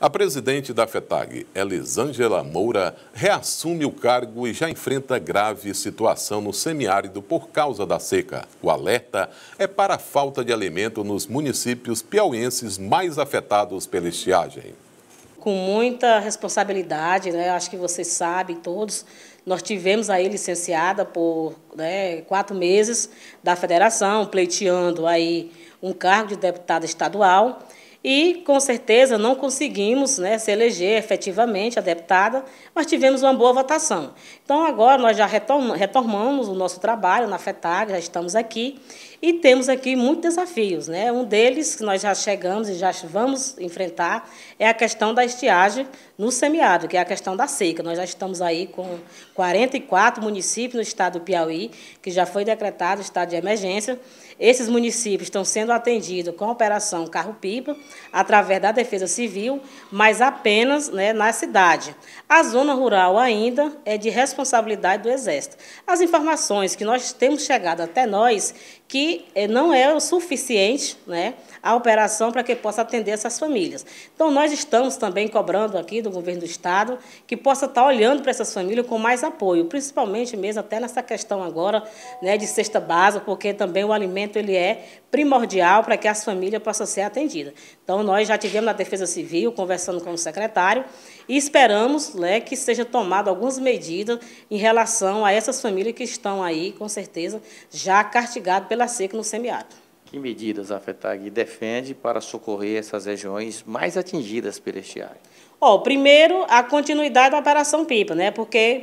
A presidente da FETAG, Elisângela Moura, reassume o cargo e já enfrenta grave situação no semiárido por causa da seca. O alerta é para a falta de alimento nos municípios piauenses mais afetados pela estiagem. Com muita responsabilidade, né? acho que vocês sabem todos, nós tivemos aí licenciada por né, quatro meses da federação, pleiteando aí um cargo de deputada estadual e, com certeza, não conseguimos né, se eleger efetivamente a deputada, mas tivemos uma boa votação. Então, agora nós já retomamos o nosso trabalho na FETAG, já estamos aqui, e temos aqui muitos desafios. Né? Um deles, que nós já chegamos e já vamos enfrentar, é a questão da estiagem no semiárido, que é a questão da seca. Nós já estamos aí com 44 municípios no estado do Piauí, que já foi decretado estado de emergência. Esses municípios estão sendo atendidos com a operação Carro-Pipa, através da Defesa Civil, mas apenas né, na cidade. A zona rural ainda é de responsabilidade do Exército. As informações que nós temos chegado até nós, que eh, não é o suficiente né, a operação para que possa atender essas famílias. Então, nós estamos também cobrando aqui do governo do Estado que possa estar olhando para essas famílias com mais apoio, principalmente mesmo até nessa questão agora né, de cesta básica, porque também o alimento ele é primordial para que as famílias possam ser atendidas. Então, nós já tivemos na Defesa Civil, conversando com o secretário, e esperamos né, que seja tomadas algumas medidas em relação a essas famílias que estão aí, com certeza, já castigadas pela seca no semiárido. Que medidas a FETAG defende para socorrer essas regiões mais atingidas pela estiagem? Oh, primeiro, a continuidade da Operação PIPA, né? porque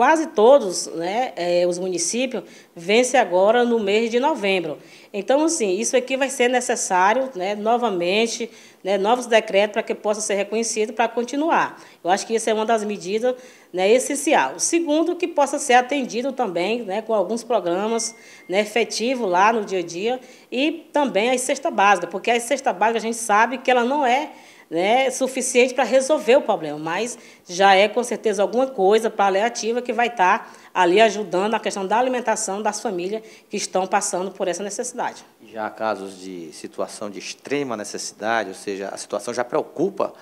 quase todos né, é, os municípios vence agora no mês de novembro. Então, assim, isso aqui vai ser necessário né, novamente, né, novos decretos para que possa ser reconhecido para continuar. Eu acho que isso é uma das medidas né, essencial. Segundo, que possa ser atendido também né, com alguns programas né, efetivos lá no dia a dia e também a cesta básica, porque a cesta básica a gente sabe que ela não é né, suficiente para resolver o problema, mas já é com certeza alguma coisa para paliativa que vai estar tá ali ajudando a questão da alimentação das famílias que estão passando por essa necessidade. Já há casos de situação de extrema necessidade, ou seja, a situação já preocupa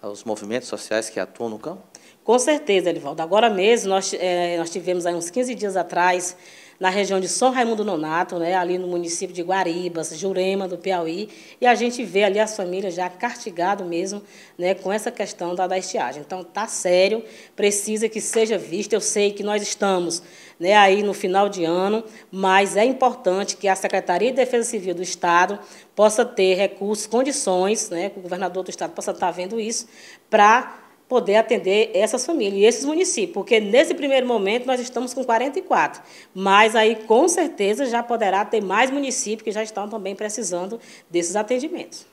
os movimentos sociais que atuam no campo? Com certeza, Elivaldo. Agora mesmo, nós, é, nós tivemos aí uns 15 dias atrás, na região de São Raimundo Nonato, né, ali no município de Guaribas, Jurema, do Piauí, e a gente vê ali as famílias já castigado mesmo né, com essa questão da, da estiagem. Então, está sério, precisa que seja visto. Eu sei que nós estamos né, aí no final de ano, mas é importante que a Secretaria de Defesa Civil do Estado possa ter recursos, condições, né, que o governador do Estado possa estar tá vendo isso, para poder atender essas famílias e esses municípios, porque nesse primeiro momento nós estamos com 44, mas aí com certeza já poderá ter mais municípios que já estão também precisando desses atendimentos.